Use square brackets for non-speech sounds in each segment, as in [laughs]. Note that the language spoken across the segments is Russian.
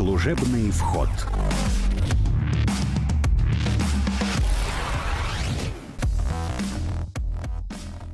Служебный вход.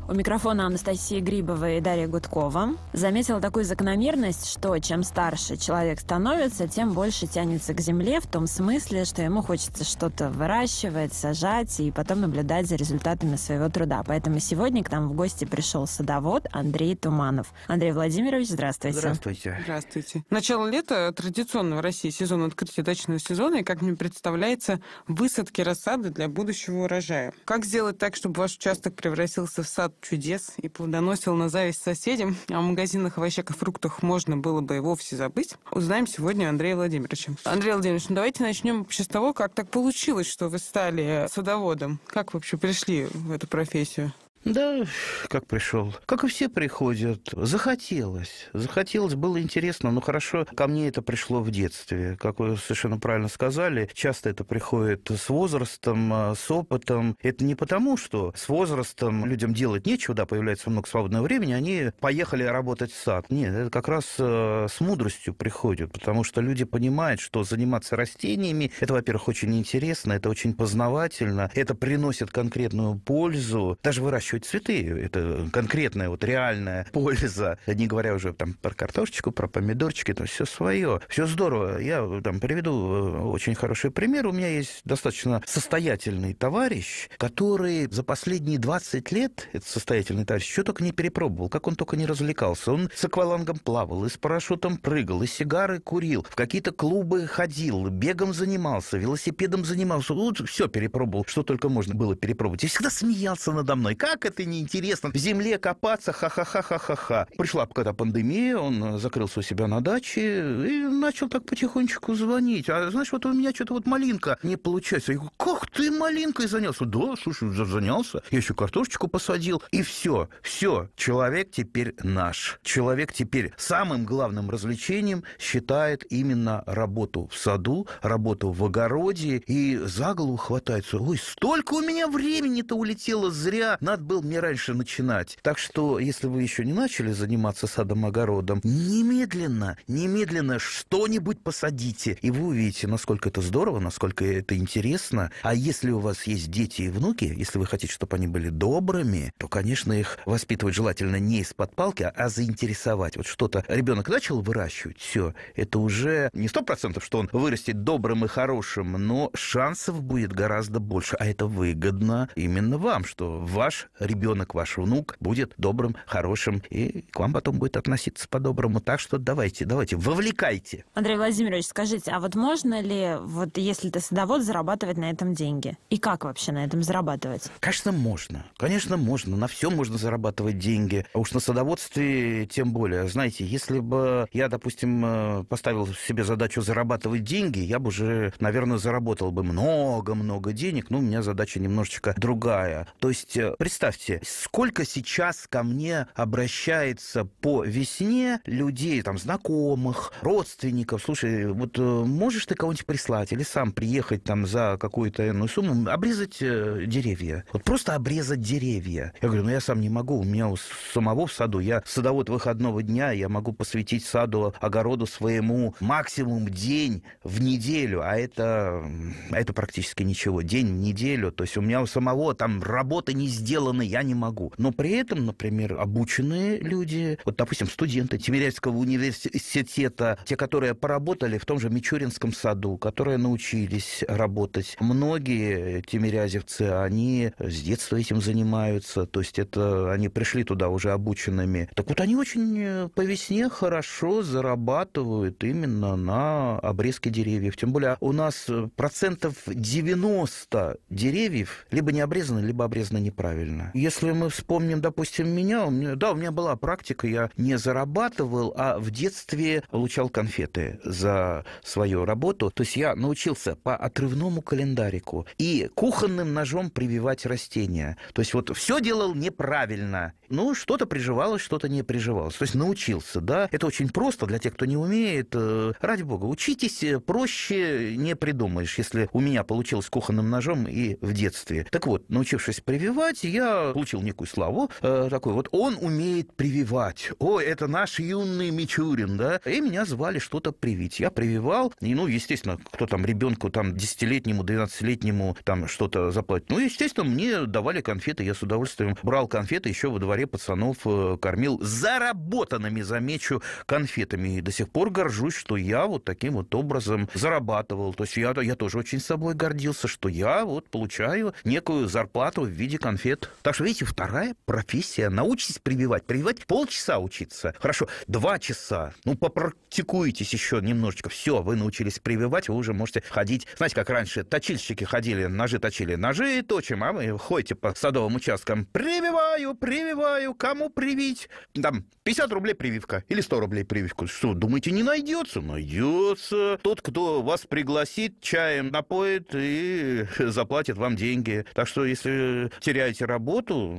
У микрофона Анастасии Грибова и Дарья Гудкова. Заметила такую закономерность, что чем старше человек становится, тем больше тянется к земле, в том смысле, что ему хочется что-то выращивать, сажать и потом наблюдать за результатами своего труда. Поэтому сегодня к нам в гости пришел садовод Андрей Туманов. Андрей Владимирович, здравствуйте. Здравствуйте. Здравствуйте. Начало лета традиционно в России сезон открытия дачного сезона и, как мне представляется, высадки рассады для будущего урожая. Как сделать так, чтобы ваш участок превратился в сад чудес и плодоносил на зависть соседям, а в магазинах овощек и фруктах можно было бы и вовсе забыть, узнаем сегодня Андрея Владимировича. Андрей Владимирович, ну давайте начнем вообще с того, как так получилось, что вы стали садоводом. Как вы вообще пришли в эту профессию? Да, как пришел. Как и все приходят. Захотелось. Захотелось, было интересно. Ну, хорошо, ко мне это пришло в детстве. Как вы совершенно правильно сказали, часто это приходит с возрастом, а, с опытом. Это не потому, что с возрастом людям делать нечего, да, появляется много свободного времени, они поехали работать в сад. Нет, это как раз а, с мудростью приходит, потому что люди понимают, что заниматься растениями, это, во-первых, очень интересно, это очень познавательно, это приносит конкретную пользу. Даже выращивать выращивать цветы. Это конкретная, вот реальная [laughs] польза. Не говоря уже там про картошечку, про помидорчики, то все свое. Все здорово. Я э, там приведу э, очень хороший пример. У меня есть достаточно состоятельный товарищ, который за последние 20 лет, этот состоятельный товарищ, что только не перепробовал, как он только не развлекался. Он с аквалангом плавал, и с парашютом прыгал, и сигары курил, в какие-то клубы ходил, бегом занимался, велосипедом занимался. Вот все перепробовал, что только можно было перепробовать. И всегда смеялся надо мной. Как это неинтересно. В земле копаться, ха-ха-ха-ха-ха-ха. Пришла когда пандемия, он э, закрылся у себя на даче и начал так потихонечку звонить. А знаешь, вот у меня что-то вот малинка не получается. Я говорю, как ты малинкой занялся? Да, слушай, занялся. Я еще картошечку посадил. И все, все. Человек теперь наш. Человек теперь самым главным развлечением считает именно работу в саду, работу в огороде. И за голову хватается. Ой, столько у меня времени-то улетело зря. Надо было было мне раньше начинать. Так что, если вы еще не начали заниматься садом-огородом, немедленно, немедленно что-нибудь посадите, и вы увидите, насколько это здорово, насколько это интересно. А если у вас есть дети и внуки, если вы хотите, чтобы они были добрыми, то, конечно, их воспитывать желательно не из-под палки, а заинтересовать. Вот что-то ребенок начал выращивать, все, это уже не сто процентов, что он вырастет добрым и хорошим, но шансов будет гораздо больше, а это выгодно именно вам, что ваш ребенок, ваш внук будет добрым, хорошим, и к вам потом будет относиться по-доброму. Так что давайте, давайте, вовлекайте. Андрей Владимирович, скажите, а вот можно ли, вот если ты садовод, зарабатывать на этом деньги? И как вообще на этом зарабатывать? Конечно, можно. Конечно, можно. На все можно зарабатывать деньги. А уж на садоводстве тем более. Знаете, если бы я, допустим, э, поставил себе задачу зарабатывать деньги, я бы уже, наверное, заработал бы много-много денег, но ну, у меня задача немножечко другая. То есть, э, представьте, представьте, сколько сейчас ко мне обращается по весне людей, там, знакомых, родственников. Слушай, вот э, можешь ты кого-нибудь прислать или сам приехать там за какую-то иную сумму, обрезать э, деревья? Вот просто обрезать деревья. Я говорю, ну я сам не могу, у меня у самого в саду, я садовод выходного дня, я могу посвятить саду, огороду своему максимум день в неделю, а это, а это практически ничего. День в неделю, то есть у меня у самого там работа не сделана, сделано, я не могу. Но при этом, например, обученные люди, вот, допустим, студенты Тимирязевского университета, те, которые поработали в том же Мичуринском саду, которые научились работать. Многие тимирязевцы, они с детства этим занимаются, то есть это они пришли туда уже обученными. Так вот, они очень э, по весне хорошо зарабатывают именно на обрезке деревьев. Тем более у нас э, процентов 90 деревьев либо не обрезаны, либо обрезаны неправильно. Если мы вспомним, допустим, меня, у меня, да, у меня была практика, я не зарабатывал, а в детстве получал конфеты за свою работу. То есть я научился по отрывному календарику и кухонным ножом прививать растения. То есть вот все делал неправильно. Ну, что-то приживалось, что-то не приживалось. То есть научился, да. Это очень просто для тех, кто не умеет. Э, ради бога, учитесь, э, проще не придумаешь, если у меня получилось кухонным ножом и в детстве. Так вот, научившись прививать, я получил некую славу. Э, такой вот, он умеет прививать. О, это наш юный Мичурин, да. И меня звали что-то привить. Я прививал, и, ну, естественно, кто там ребенку там 10-летнему, 12-летнему там что-то заплатит. Ну, естественно, мне давали конфеты, я с удовольствием брал конфеты еще во дворе дворе пацанов э, кормил заработанными, замечу, конфетами. И до сих пор горжусь, что я вот таким вот образом зарабатывал. То есть я, я тоже очень собой гордился, что я вот получаю некую зарплату в виде конфет. Так что, видите, вторая профессия. Научитесь прививать. Прививать полчаса учиться. Хорошо, два часа. Ну, попрактикуйтесь еще немножечко. Все, вы научились прививать, вы уже можете ходить. Знаете, как раньше точильщики ходили, ножи точили, ножи точим, а вы ходите по садовым участкам. Прививаю, прививаю открываю, кому привить. Там 50 рублей прививка или 100 рублей прививку. Что, думаете, не найдется? Найдется. Тот, кто вас пригласит, чаем напоит и заплатит вам деньги. Так что, если теряете работу,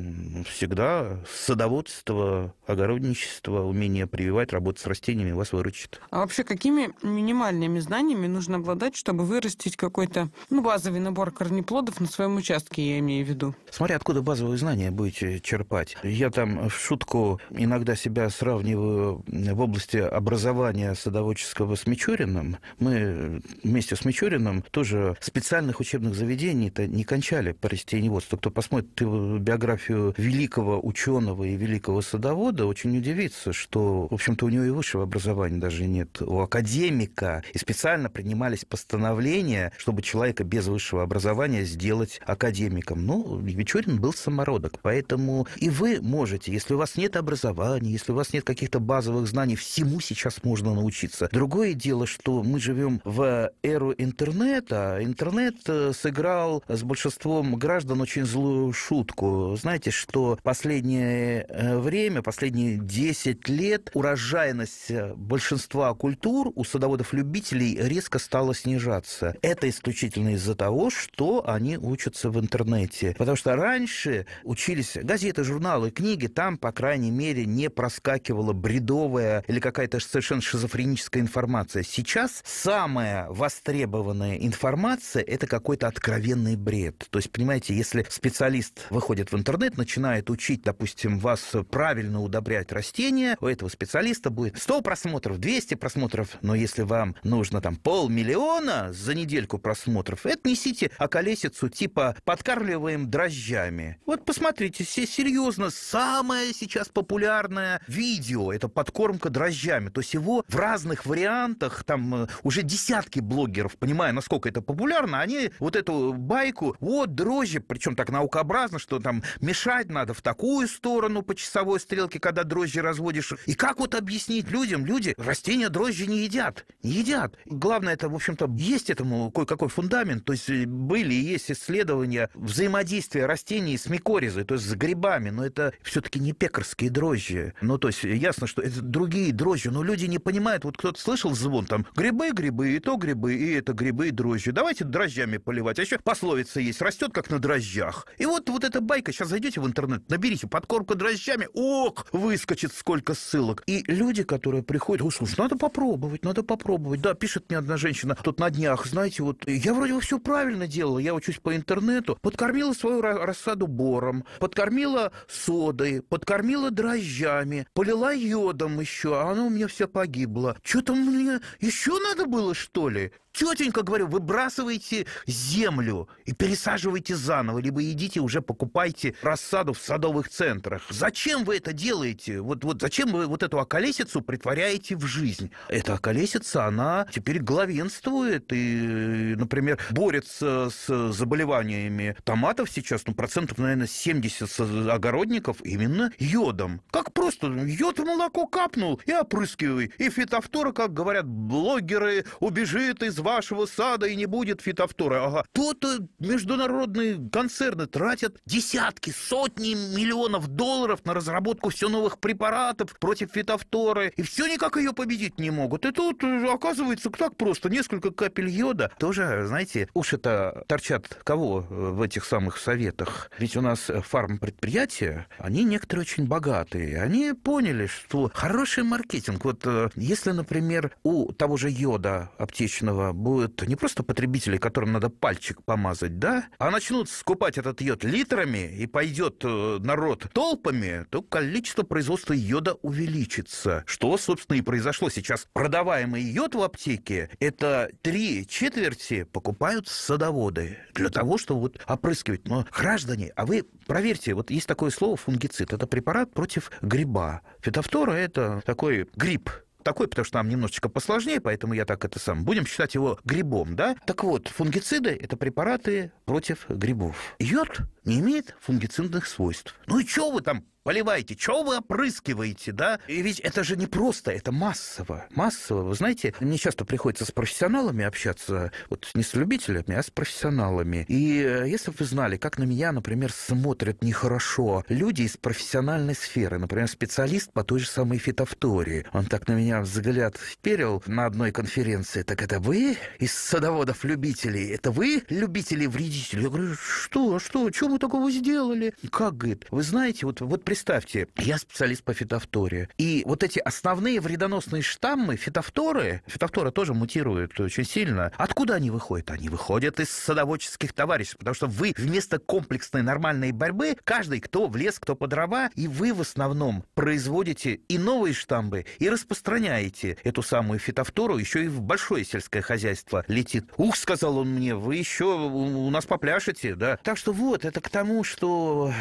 всегда садоводство, огородничество, умение прививать, работать с растениями вас выручит. А вообще, какими минимальными знаниями нужно обладать, чтобы вырастить какой-то ну, базовый набор корнеплодов на своем участке, я имею в виду? Смотря откуда базовые знания будете черпать. Я там в шутку иногда себя сравниваю в области образования садоводческого с Мичуриным. Мы вместе с Мичуриным тоже специальных учебных заведений-то не кончали по растениеводству. Кто посмотрит биографию великого ученого и великого садовода, очень удивится, что, в общем-то, у него и высшего образования даже нет. У академика и специально принимались постановления, чтобы человека без высшего образования сделать академиком. Но ну, Мичурин был самородок, поэтому и вы можете. Если у вас нет образования, если у вас нет каких-то базовых знаний, всему сейчас можно научиться. Другое дело, что мы живем в эру интернета. Интернет э, сыграл с большинством граждан очень злую шутку. Знаете, что последнее э, время, последние 10 лет урожайность большинства культур у садоводов-любителей резко стала снижаться. Это исключительно из-за того, что они учатся в интернете. Потому что раньше учились газеты, журналы, книге там, по крайней мере, не проскакивала бредовая или какая-то совершенно шизофреническая информация. Сейчас самая востребованная информация – это какой-то откровенный бред. То есть, понимаете, если специалист выходит в интернет, начинает учить, допустим, вас правильно удобрять растения, у этого специалиста будет 100 просмотров, 200 просмотров, но если вам нужно там полмиллиона за недельку просмотров, это несите околесицу а типа «подкармливаем дрожжами». Вот посмотрите, все серьезно, с самое сейчас популярное видео – это подкормка дрожжами. То есть его в разных вариантах, там э, уже десятки блогеров, понимая, насколько это популярно, они вот эту байку, вот дрожжи, причем так наукообразно, что там мешать надо в такую сторону по часовой стрелке, когда дрожжи разводишь. И как вот объяснить людям? Люди растения дрожжи не едят, не едят. Главное это, в общем-то, есть этому кое-какой фундамент. То есть э, были и есть исследования взаимодействия растений с микоризой, то есть с грибами, но это все-таки не пекарские дрожжи. Ну, то есть ясно, что это другие дрожжи, но люди не понимают. Вот кто-то слышал звон там, грибы, грибы, и то грибы, и это грибы, и дрожжи. Давайте дрожжами поливать. А еще пословица есть, растет как на дрожжах. И вот, вот эта байка, сейчас зайдете в интернет, наберите подкормку дрожжами, ок, выскочит сколько ссылок. И люди, которые приходят, ой, слушай, надо попробовать, надо попробовать. Да, пишет мне одна женщина тут на днях, знаете, вот я вроде бы все правильно делала, я учусь по интернету, подкормила свою рассаду бором, подкормила соль, содой, подкормила дрожжами, полила йодом еще, а оно у меня вся погибла. Что-то мне еще надо было, что ли? тетенька, говорю, выбрасывайте землю и пересаживайте заново, либо идите уже покупайте рассаду в садовых центрах. Зачем вы это делаете? Вот, вот зачем вы вот эту околесицу притворяете в жизнь? Эта околесица, она теперь главенствует и, например, борется с заболеваниями томатов сейчас, ну, процентов, наверное, 70 огородников именно йодом. Как просто ну, йод в молоко капнул и опрыскивай. И фитофтора, как говорят блогеры, убежит из вашего сада и не будет фитовторы, Ага. Тут э, международные концерны тратят десятки, сотни миллионов долларов на разработку все новых препаратов против фитовторы И все никак ее победить не могут. И тут, э, оказывается, так просто. Несколько капель йода. Тоже, знаете, уши-то торчат кого э, в этих самых советах? Ведь у нас фармпредприятия, они некоторые очень богатые. Они поняли, что хороший маркетинг. Вот если, например, у того же йода аптечного будут не просто потребители, которым надо пальчик помазать, да, а начнут скупать этот йод литрами, и пойдет э, народ толпами, то количество производства йода увеличится. Что, собственно, и произошло сейчас. Продаваемый йод в аптеке – это три четверти покупают садоводы для того, чтобы вот опрыскивать. Но граждане, а вы проверьте, вот есть такое слово фунгицид. Это препарат против гриба. Фитофтора – это такой гриб, такой, потому что нам немножечко посложнее, поэтому я так это сам. Будем считать его грибом, да? Так вот, фунгициды – это препараты против грибов. Йод не имеет фунгицидных свойств. Ну и что вы там поливайте, чего вы опрыскиваете, да? И ведь это же не просто, это массово, массово. Вы знаете, мне часто приходится с профессионалами общаться, вот не с любителями, а с профессионалами. И э, если бы вы знали, как на меня, например, смотрят нехорошо люди из профессиональной сферы, например, специалист по той же самой фитофтории, он так на меня взгляд вперил на одной конференции, так это вы из садоводов-любителей, это вы любители-вредители? Я говорю, что, что, что вы такого сделали? Как, говорит, вы знаете, вот, вот при представьте, я специалист по фитофторе, и вот эти основные вредоносные штаммы фитофторы, фитофтора тоже мутирует очень сильно, откуда они выходят? Они выходят из садоводческих товарищей, потому что вы вместо комплексной нормальной борьбы, каждый, кто в лес, кто под дрова, и вы в основном производите и новые штаммы, и распространяете эту самую фитофтору еще и в большое сельское хозяйство летит. Ух, сказал он мне, вы еще у нас попляшете, да? Так что вот, это к тому, что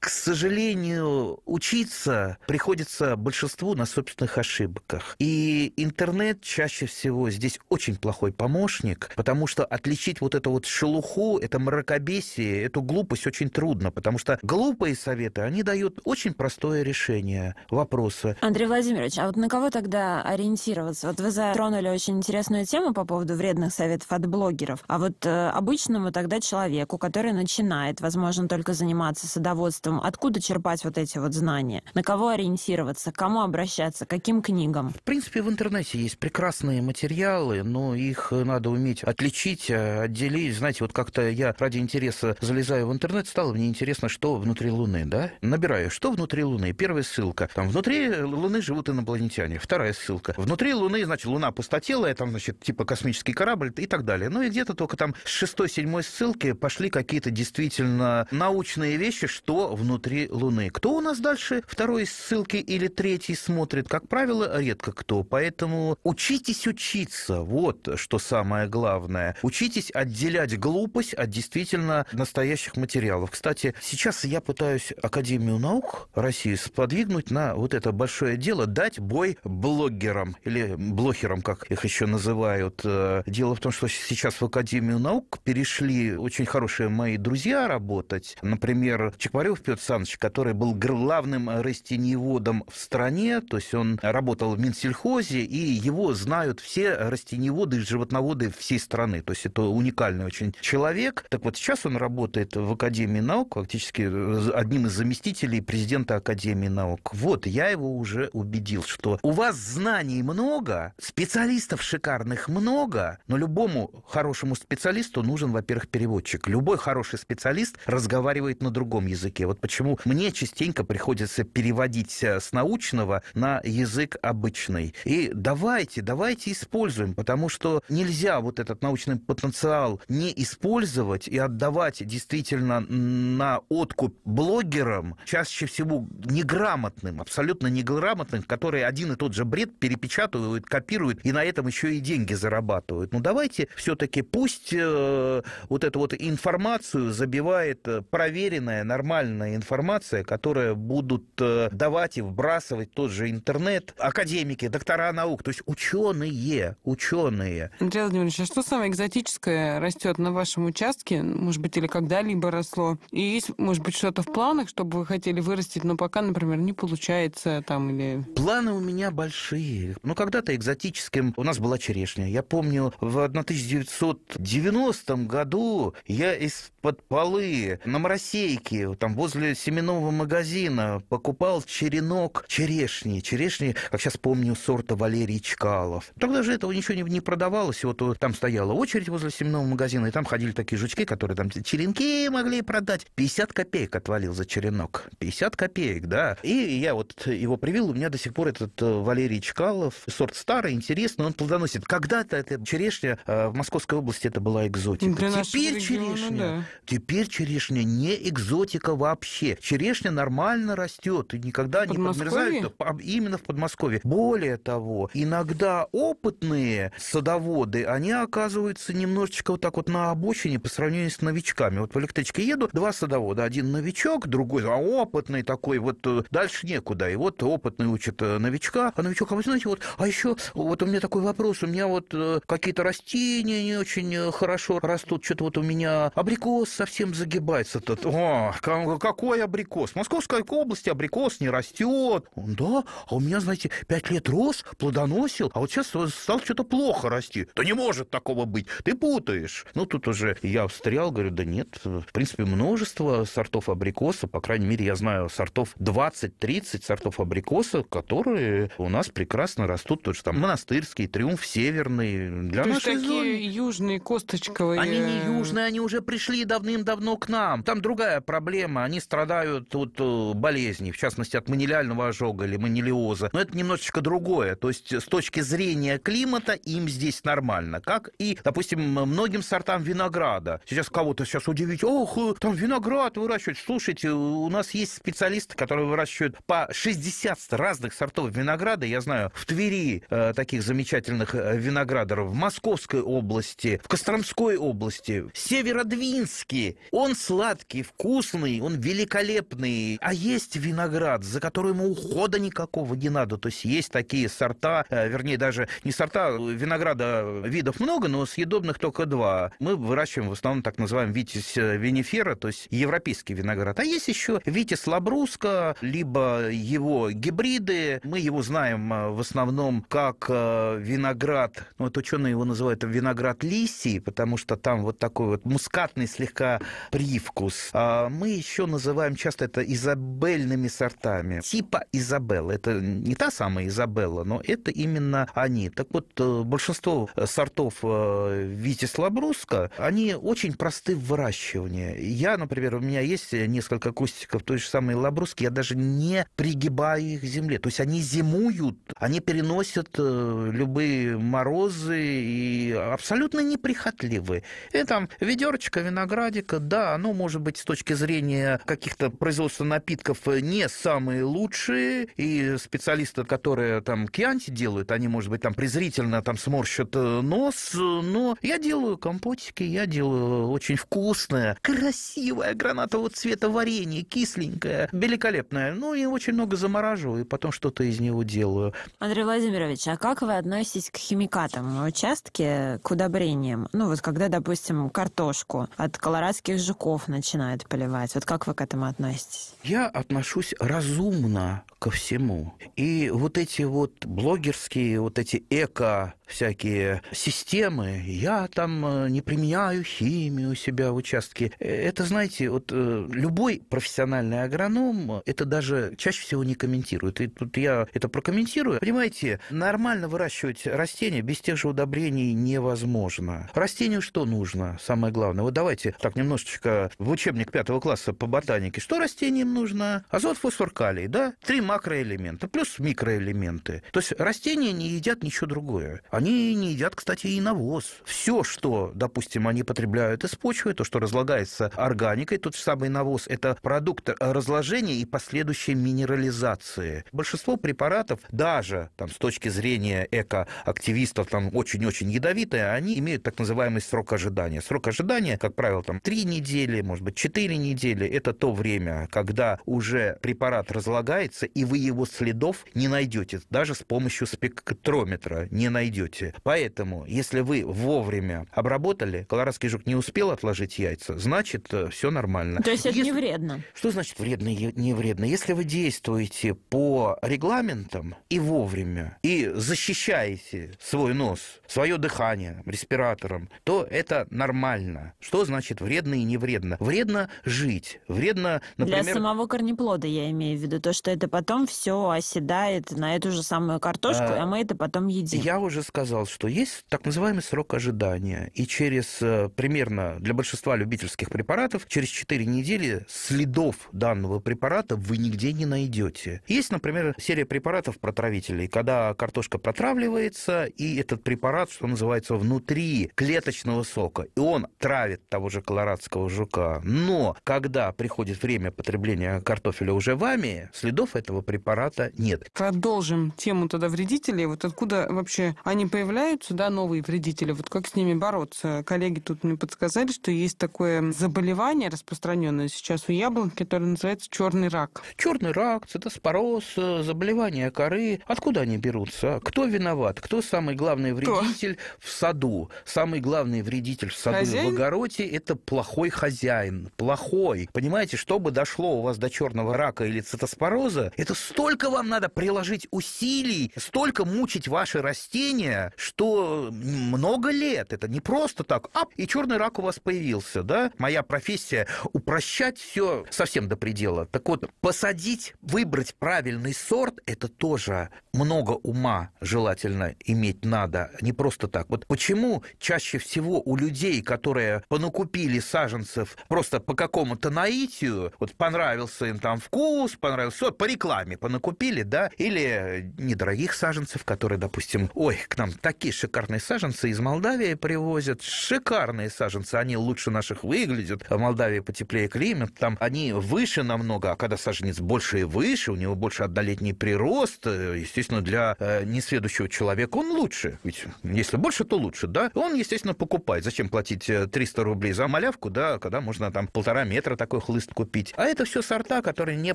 к сожалению, учиться приходится большинству на собственных ошибках. И интернет чаще всего здесь очень плохой помощник, потому что отличить вот эту вот шелуху, это мракобесие, эту глупость очень трудно, потому что глупые советы, они дают очень простое решение вопроса. Андрей Владимирович, а вот на кого тогда ориентироваться? Вот вы затронули очень интересную тему по поводу вредных советов от блогеров. А вот э, обычному тогда человеку, который начинает, возможно, только заниматься садоводством, творчеством, откуда черпать вот эти вот знания? На кого ориентироваться? Кому обращаться? Каким книгам? В принципе, в интернете есть прекрасные материалы, но их э, надо уметь отличить, э, отделить. Знаете, вот как-то я ради интереса залезаю в интернет, стало мне интересно, что внутри Луны, да? Набираю, что внутри Луны? Первая ссылка. Там внутри Луны живут инопланетяне. Вторая ссылка. Внутри Луны, значит, Луна пустотелая, там, значит, типа космический корабль и так далее. Ну и где-то только там с шестой-седьмой ссылки пошли какие-то действительно научные вещи, что внутри Луны. Кто у нас дальше второй ссылки или третий смотрит? Как правило, редко кто. Поэтому учитесь учиться. Вот что самое главное. Учитесь отделять глупость от действительно настоящих материалов. Кстати, сейчас я пытаюсь Академию наук России сподвигнуть на вот это большое дело, дать бой блогерам или блохерам, как их еще называют. Э, дело в том, что сейчас в Академию наук перешли очень хорошие мои друзья работать. Например, Чекмарев Петр Саныч, который был главным э, растеневодом в стране, то есть он работал в Минсельхозе, и его знают все растеневоды и животноводы всей страны. То есть это уникальный очень человек. Так вот, сейчас он работает в Академии наук, фактически э, одним из заместителей президента Академии наук. Вот, я его уже убедил, что у вас знаний много, специалистов шикарных много, но любому хорошему специалисту нужен, во-первых, переводчик. Любой хороший специалист разговаривает на другом языке. Вот почему мне частенько приходится переводить э, с научного на язык обычный. И давайте, давайте используем, потому что нельзя вот этот научный потенциал не использовать и отдавать действительно на откуп блогерам, чаще всего неграмотным, абсолютно неграмотным, которые один и тот же бред перепечатывают, копируют и на этом еще и деньги зарабатывают. Ну давайте все-таки пусть э, вот эту вот информацию забивает э, проверенная, нормальная полезная информация, которая будут э, давать и вбрасывать тот же интернет академики, доктора наук, то есть ученые, ученые. Андрей Владимирович, а что самое экзотическое растет на вашем участке, может быть, или когда-либо росло? И есть, может быть, что-то в планах, чтобы вы хотели вырастить, но пока, например, не получается там или... Планы у меня большие. Ну, когда-то экзотическим у нас была черешня. Я помню, в 1990 году я из-под полы на Моросейке, там, возле возле семенного магазина покупал черенок черешни. Черешни, как сейчас помню, сорта Валерий Чкалов. Тогда же этого ничего не, не продавалось. Вот, э, там стояла очередь возле семенного магазина, и там ходили такие жучки, которые там черенки могли продать. 50 копеек отвалил за черенок. 50 копеек, да. И я вот его привил, у меня до сих пор этот э, Валерий Чкалов, сорт старый, интересный, он плодоносит. Когда-то эта черешня э, в Московской области это была экзотика. Для теперь черешня, региона, да. теперь черешня не экзотика вообще вообще. Черешня нормально растет и никогда не подмерзает именно в Подмосковье. Более того, иногда опытные садоводы, они оказываются немножечко вот так вот на обочине по сравнению с новичками. Вот по электричке еду, два садовода, один новичок, другой а опытный такой, вот э, дальше некуда. И вот опытный учит э, новичка, а новичок, а вы знаете, вот, а еще вот у меня такой вопрос, у меня вот э, какие-то растения не очень хорошо растут, что-то вот у меня абрикос совсем загибается тут. О, как, какой абрикос? В Московской области абрикос не растет. Он, да, а у меня, знаете, пять лет рос, плодоносил, а вот сейчас стал что-то плохо расти. Да не может такого быть, ты путаешь. Ну, тут уже я встрял, говорю, да нет, в принципе, множество сортов абрикоса, по крайней мере, я знаю сортов 20-30 сортов абрикоса, которые у нас прекрасно растут, то есть там монастырский, триумф северный. Для то есть такие зоны... южные косточковые. Они не южные, они уже пришли давным-давно к нам. Там другая проблема, они страдают от э, болезней, в частности, от манилиального ожога или манилиоза. Но это немножечко другое. То есть с точки зрения климата им здесь нормально. Как и, допустим, многим сортам винограда. Сейчас кого-то сейчас удивить, ох, э, там виноград выращивают. Слушайте, у нас есть специалисты, которые выращивают по 60 разных сортов винограда. Я знаю, в Твери э, таких замечательных э, виноградаров, в Московской области, в Костромской области, в Северодвинске. Он сладкий, вкусный, он великолепные. А есть виноград, за которым ухода никакого не надо. То есть есть такие сорта, э, вернее, даже не сорта, э, винограда э, видов много, но съедобных только два. Мы выращиваем в основном так называемый витис винифера, то есть европейский виноград. А есть еще витис лабруска, либо его гибриды. Мы его знаем в основном как виноград, ну, вот ученые его называют виноград лисий, потому что там вот такой вот мускатный слегка привкус. А мы еще называем называем часто это изабельными сортами. Типа Изабелла. Это не та самая Изабелла, но это именно они. Так вот, э, большинство э, сортов э, Витис лабруска, они очень просты в выращивании. Я, например, у меня есть несколько кустиков той же самой лабруски, я даже не пригибаю их к земле. То есть они зимуют, они переносят любые морозы и абсолютно неприхотливы. И там ведерочка виноградика, да, оно может быть с точки зрения каких-то производства напитков э, не самые лучшие, и специалисты, которые там кьянти делают, они, может быть, там презрительно там сморщат э, нос, э, но я делаю компотики, я делаю очень вкусное, красивое гранатового цвета варенье, кисленькое, великолепное. Ну, и очень много замораживаю, и потом что-то из него делаю. Андрей Владимирович, а как вы относитесь к химикатам на участке, к удобрениям? Ну, вот когда, допустим, картошку от колорадских жуков начинают поливать, вот как вы к этому относитесь? Я отношусь разумно ко всему. И вот эти вот блогерские, вот эти эко всякие системы, я там э, не применяю химию у себя в участке. Э, это, знаете, вот э, любой профессиональный агроном это даже чаще всего не комментирует. И тут я это прокомментирую. Понимаете, нормально выращивать растения без тех же удобрений невозможно. Растению что нужно, самое главное? Вот давайте так немножечко в учебник пятого класса по ботанике ботанике, что растениям нужно? Азот, фосфор, калий, да? Три макроэлемента плюс микроэлементы. То есть растения не едят ничего другое. Они не едят, кстати, и навоз. Все, что, допустим, они потребляют из почвы, то, что разлагается органикой, тот же самый навоз, это продукт разложения и последующей минерализации. Большинство препаратов, даже там, с точки зрения экоактивистов, там очень-очень ядовитые, они имеют так называемый срок ожидания. Срок ожидания, как правило, там три недели, может быть, четыре недели. Это это то время, когда уже препарат разлагается, и вы его следов не найдете, даже с помощью спектрометра не найдете. Поэтому, если вы вовремя обработали, колорадский жук не успел отложить яйца, значит, э, все нормально. То есть это не вредно? Что значит вредно и не вредно? Если вы действуете по регламентам и вовремя, и защищаете свой нос, свое дыхание респиратором, то это нормально. Что значит вредно и не вредно? Вредно жить, вредно. Например... Для самого корнеплода я имею в виду. То, что это потом все оседает на эту же самую картошку, а, а мы это потом едим. Я уже сказал, что есть так называемый срок ожидания. И через э, примерно для большинства любительских препаратов через 4 недели следов данного препарата вы нигде не найдете. Есть, например, серия препаратов протравителей, когда картошка протравливается, и этот препарат, что называется, внутри клеточного сока, и он травит того же колорадского жука. Но когда приходит приходит время потребления картофеля уже вами, следов этого препарата нет. Продолжим тему тогда вредителей. Вот откуда вообще они появляются, да, новые вредители? Вот как с ними бороться? Коллеги тут мне подсказали, что есть такое заболевание распространенное сейчас у яблок, которое называется черный рак. Черный рак, цитоспороз, э, заболевание коры. Откуда они берутся? Кто виноват? Кто самый главный вредитель Кто? в саду? Самый главный вредитель в саду хозяин? и в огороде – это плохой хозяин. Плохой. Понимаете? понимаете, чтобы дошло у вас до черного рака или цитоспороза, это столько вам надо приложить усилий, столько мучить ваши растения, что много лет. Это не просто так, ап, и черный рак у вас появился, да? Моя профессия – упрощать все совсем до предела. Так вот, посадить, выбрать правильный сорт – это тоже много ума желательно иметь надо, а не просто так. Вот почему чаще всего у людей, которые понакупили саженцев просто по какому-то наитию, развитию, э, вот понравился им там вкус, понравился, вот, по рекламе понакупили, да, или недорогих саженцев, которые, допустим, ой, к нам такие шикарные саженцы из Молдавии привозят, шикарные саженцы, они лучше наших выглядят, а в Молдавии потеплее климат, там они выше намного, а когда саженец больше и выше, у него больше однолетний прирост, э, естественно, для э, несведущего человека он лучше, ведь если больше, то лучше, да, он, естественно, покупает, зачем платить 300 э, рублей за малявку, да, когда можно там полтора метра такой хлыст хлыст купить. А это все сорта, которые не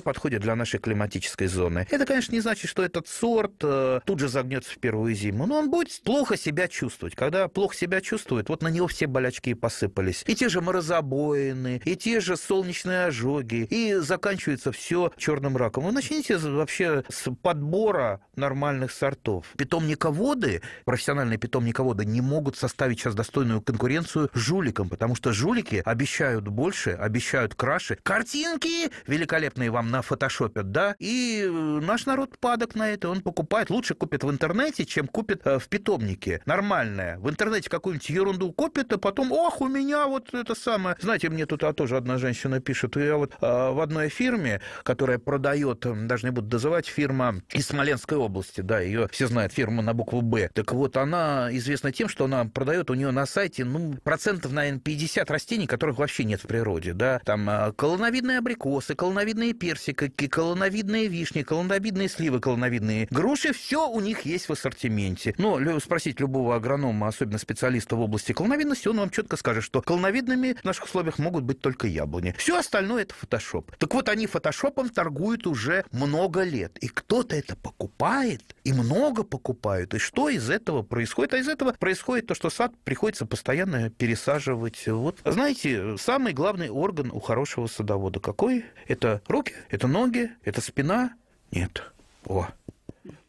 подходят для нашей климатической зоны. Это, конечно, не значит, что этот сорт э, тут же загнется в первую зиму, но он будет плохо себя чувствовать. Когда плохо себя чувствует, вот на него все болячки и посыпались. И те же морозобоины, и те же солнечные ожоги, и заканчивается все черным раком. Вы начните вообще с подбора нормальных сортов. Питомниководы, профессиональные питомниководы не могут составить сейчас достойную конкуренцию жуликам, потому что жулики обещают больше, обещают краше, картинки великолепные вам на фотошопе, да, и э, наш народ падок на это, он покупает, лучше купит в интернете, чем купит э, в питомнике, нормальное. В интернете какую-нибудь ерунду купит, а потом, ох, у меня вот это самое. Знаете, мне тут а, тоже одна женщина пишет, я вот а, в одной фирме, которая продает, даже не буду называть, фирма из Смоленской области, да, ее все знают, фирма на букву «Б». Так вот, она известна тем, что она продает у нее на сайте, ну, процентов, наверное, 50 растений, которых вообще нет в природе, да, там а, колоновидные абрикосы, колоновидные персики, колоновидные вишни, колоновидные сливы, колоновидные груши, все у них есть в ассортименте. Но спросить любого агронома, особенно специалиста в области колоновидности, он вам четко скажет, что колоновидными в наших условиях могут быть только яблони. Все остальное это фотошоп. Так вот, они фотошопом торгуют уже много лет. И кто-то это покупает, и много покупают. И что из этого происходит? А из этого происходит то, что сад приходится постоянно пересаживать. Вот, знаете, самый главный орган у хорошего нашего садовода какой? Это руки, это ноги, это спина? Нет. О,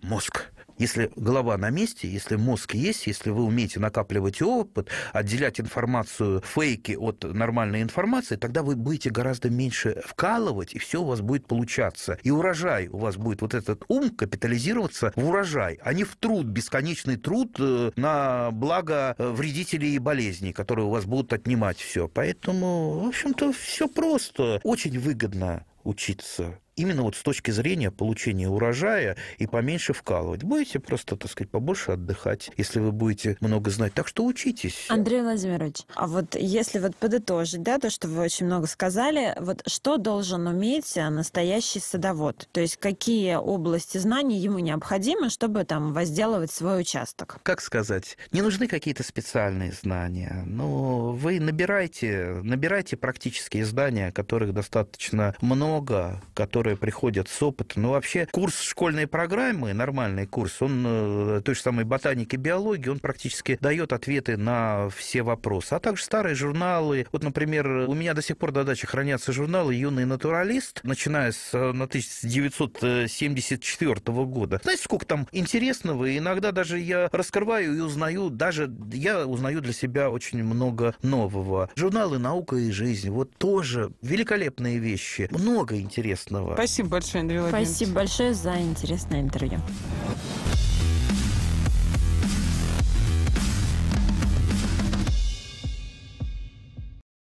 мозг. Если голова на месте, если мозг есть, если вы умеете накапливать опыт, отделять информацию, фейки от нормальной информации, тогда вы будете гораздо меньше вкалывать, и все у вас будет получаться. И урожай у вас будет вот этот ум капитализироваться в урожай, а не в труд, бесконечный труд э, на благо э, вредителей и болезней, которые у вас будут отнимать все. Поэтому, в общем-то, все просто. Очень выгодно учиться именно вот с точки зрения получения урожая и поменьше вкалывать. Будете просто, так сказать, побольше отдыхать, если вы будете много знать. Так что учитесь. Андрей Владимирович, а вот если вот подытожить, да, то, что вы очень много сказали, вот что должен уметь настоящий садовод? То есть какие области знаний ему необходимы, чтобы там возделывать свой участок? Как сказать, не нужны какие-то специальные знания, но ну, вы набирайте, набирайте практические знания, которых достаточно много, которые которые приходят с опыта. Но ну, вообще курс школьной программы, нормальный курс, он э, той же самой ботаники, биологии, он практически дает ответы на все вопросы. А также старые журналы. Вот, например, у меня до сих пор на даче хранятся журналы «Юный натуралист», начиная с 1974 э, года. Знаете, сколько там интересного? иногда даже я раскрываю и узнаю, даже я узнаю для себя очень много нового. Журналы «Наука и жизнь», вот тоже великолепные вещи. Много интересного. Спасибо большое, Андрей Владимирович. Спасибо большое за интересное интервью.